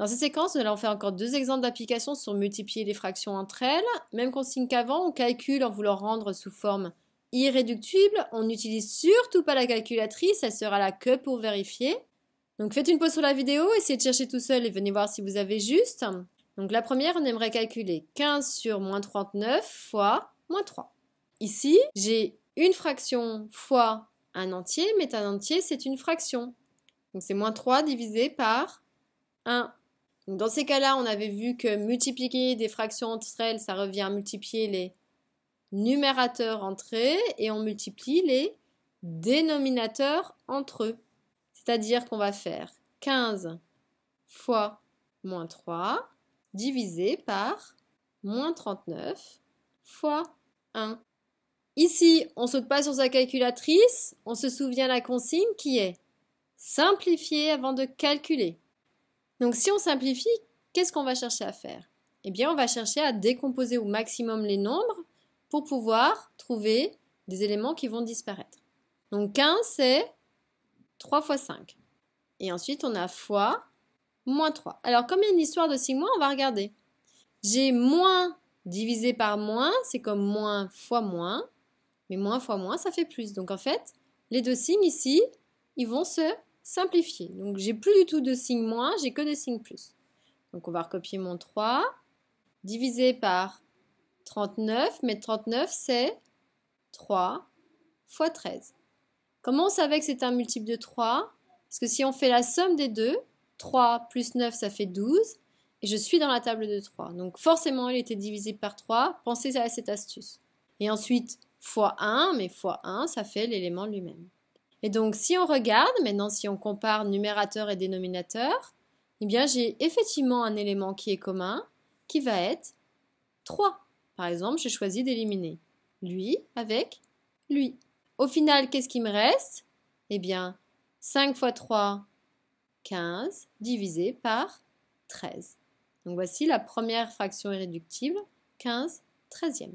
Dans cette séquence, nous allons faire encore deux exemples d'application sur multiplier les fractions entre elles. Même consigne qu'avant, on calcule en voulant rendre sous forme irréductible. On n'utilise surtout pas la calculatrice, elle sera là que pour vérifier. Donc faites une pause sur la vidéo, essayez de chercher tout seul et venez voir si vous avez juste. Donc la première, on aimerait calculer 15 sur moins 39 fois moins 3. Ici, j'ai une fraction fois un entier, mais un entier, c'est une fraction. Donc c'est moins 3 divisé par 1 dans ces cas-là, on avait vu que multiplier des fractions entre elles, ça revient à multiplier les numérateurs entre et on multiplie les dénominateurs entre eux. C'est-à-dire qu'on va faire 15 fois moins 3 divisé par moins 39 fois 1. Ici, on ne saute pas sur sa calculatrice, on se souvient la consigne qui est simplifier avant de calculer. Donc si on simplifie, qu'est-ce qu'on va chercher à faire Eh bien, on va chercher à décomposer au maximum les nombres pour pouvoir trouver des éléments qui vont disparaître. Donc 15, c'est 3 fois 5. Et ensuite, on a fois moins 3. Alors, comme il y a une histoire de moins, on va regarder. J'ai moins divisé par moins, c'est comme moins fois moins. Mais moins fois moins, ça fait plus. Donc en fait, les deux signes ici, ils vont se simplifié. Donc j'ai plus du tout de signes moins, j'ai que des signes plus. Donc on va recopier mon 3, divisé par 39, mais 39 c'est 3 fois 13. Comment on savait que c'est un multiple de 3 Parce que si on fait la somme des deux, 3 plus 9 ça fait 12, et je suis dans la table de 3. Donc forcément il était divisé par 3, pensez à cette astuce. Et ensuite, fois 1, mais fois 1 ça fait l'élément lui-même. Et donc, si on regarde, maintenant, si on compare numérateur et dénominateur, eh bien, j'ai effectivement un élément qui est commun, qui va être 3. Par exemple, j'ai choisi d'éliminer lui avec lui. Au final, qu'est-ce qui me reste Eh bien, 5 fois 3, 15, divisé par 13. Donc voici la première fraction irréductible, 15 13e.